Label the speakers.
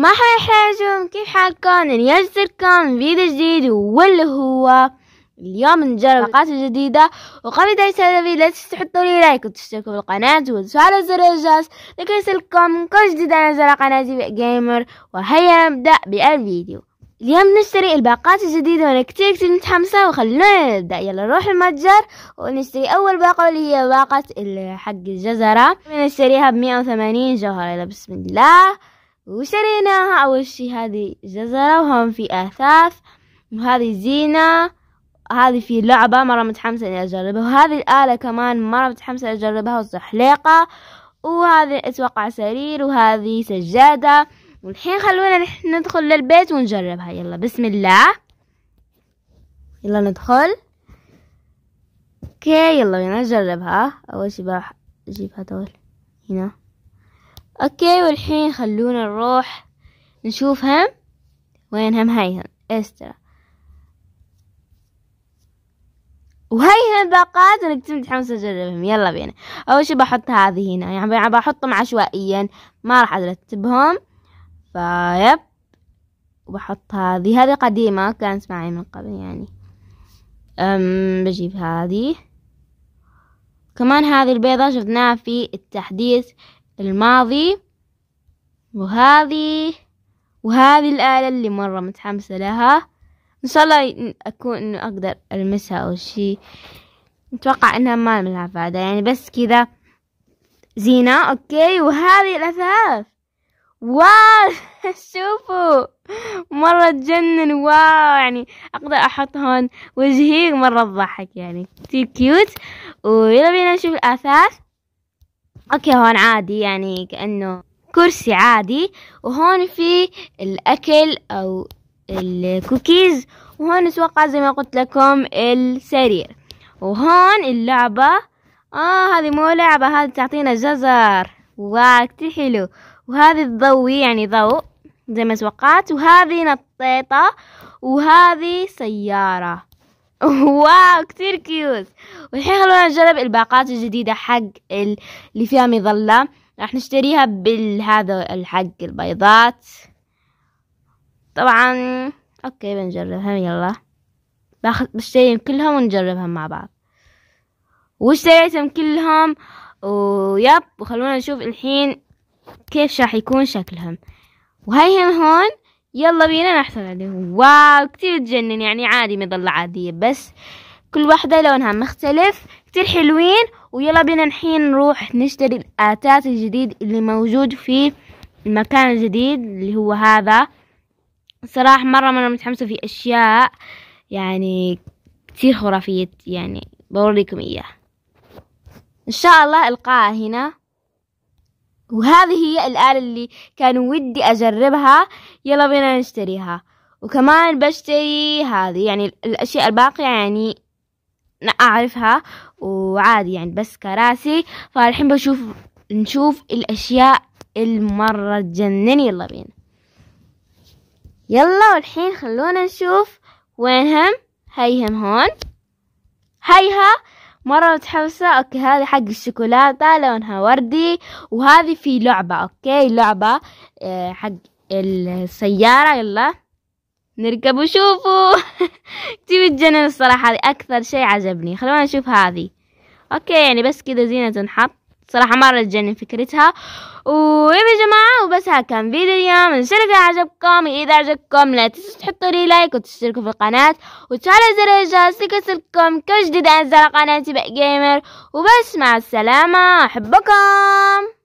Speaker 1: ما حيحتاجون كيف حالكم نيجزلكم يعني فيديو جديد واللي هو اليوم نجرب حلقات جديدة وقبل ذلك هذا الفيديو لا تنسوا تحطوا لي لايك وتشتركوا بالقناة وتفعلوا زر الجرس لكي يصلكم كل جديد على زر قناة جيمر وهيا نبدأ بالفيديو اليوم نشتري الباقات الجديدة وانا كتير كتير متحمسة وخلونا نبدأ يلا نروح المتجر ونشتري أول باقة اللي هي باقة حق الجزرة نشتريها بمية وثمانين جوهرة يلا بسم الله وشريناها أول شي هذه جزرة وهم في أثاث وهذه زينة هذه في لعبة مرة متحمسة إني أجربها وهذه الآلة كمان مرة متحمسة أجربها والزحليقة وهذه أتوقع سرير وهذه سجادة والحين خلونا ندخل للبيت ونجربها يلا بسم الله يلا ندخل اوكي يلا بينا نجربها اول شي بروح اجيبها هذول هنا اوكي والحين خلونا نروح نشوف هم وين هم هيهن استرا هم باقات كنت متحمسة اجربهم يلا بينا اول شي بحط هذه هنا يعني بحطهم عشوائيا ما راح ارتبهم فايب وبحط هذه هذه قديمة كانت معي من قبل يعني أم بجيب هذه كمان هذه البيضة شفناها في التحديث الماضي وهذه وهذه الآلة اللي مرة متحمسة لها إن شاء الله أكون إنه أقدر ألمسها أو شي أتوقع إنها ما لها فايدة يعني بس كذا زينة أوكي وهذه الأثاث واو شوفوا مرة تجنن واو يعني أقدر أحط هون وجهي مرة تضحك يعني كتير كيوت ويلا بينا نشوف الأثاث اوكي هون عادي يعني كأنه كرسي عادي وهون في الاكل او الكوكيز وهون اتوقع زي ما قلت لكم السرير وهون اللعبة اه هذه مو لعبة هذه تعطينا جزر واو كتير حلو وهذه تضوي يعني ضوء زي ما توقعت وهذه نطيطة وهذه سيارة واو كتير كيوت والحين خلونا نجرب الباقات الجديدة حق اللي فيها مظلة راح نشتريها بالهذا الحق البيضات طبعا اوكي بنجربها يلا باخذ بشتريهم كلهم ونجربهم مع بعض واشتريتهم كلهم ويب وخلونا نشوف الحين كيف راح يكون شكلهم وهيهم هون يلا بينا نحصل عليه واو كتير تجنن يعني عادي مظلة عادية بس كل واحدة لونها مختلف كتير حلوين ويلا بينا الحين نروح نشتري الآتات الجديد اللي موجود في المكان الجديد اللي هو هذا صراحة مرة مرة متحمسة في أشياء يعني كتير خرافية يعني بوريكم إياه إن شاء الله ألقاها هنا وهذه هي الآلة اللي كان ودي أجربها يلا بينا نشتريها وكمان بشتري هذه يعني الأشياء الباقية يعني أعرفها وعادي يعني بس كراسي فالحين بشوف نشوف الأشياء المرة تجنن يلا بينا يلا والحين خلونا نشوف وينهم هيهم هون هيها مرة متحمسة اوكي هذه حق الشوكولاتة لونها وردي وهذه في لعبة اوكي لعبة آه، حق السيارة يلا نركب وشوفوا كتير الجنن الصراحة هذه اكثر شي عجبني خلونا نشوف هذه اوكي يعني بس كذا زينة تنحط صراحة مرة تجنن فكرتها ويا يا جماعة وبس ها كان فيديو اليوم إن شاء الله عجبكم إذا عجبكم لا تنسوا تحطوا لي لايك وتشتركوا في القناة وتفعلوا زر الجرس لكسلكم كل جديد أنزل قناتي بقى جيمر وبس مع السلامة أحبكم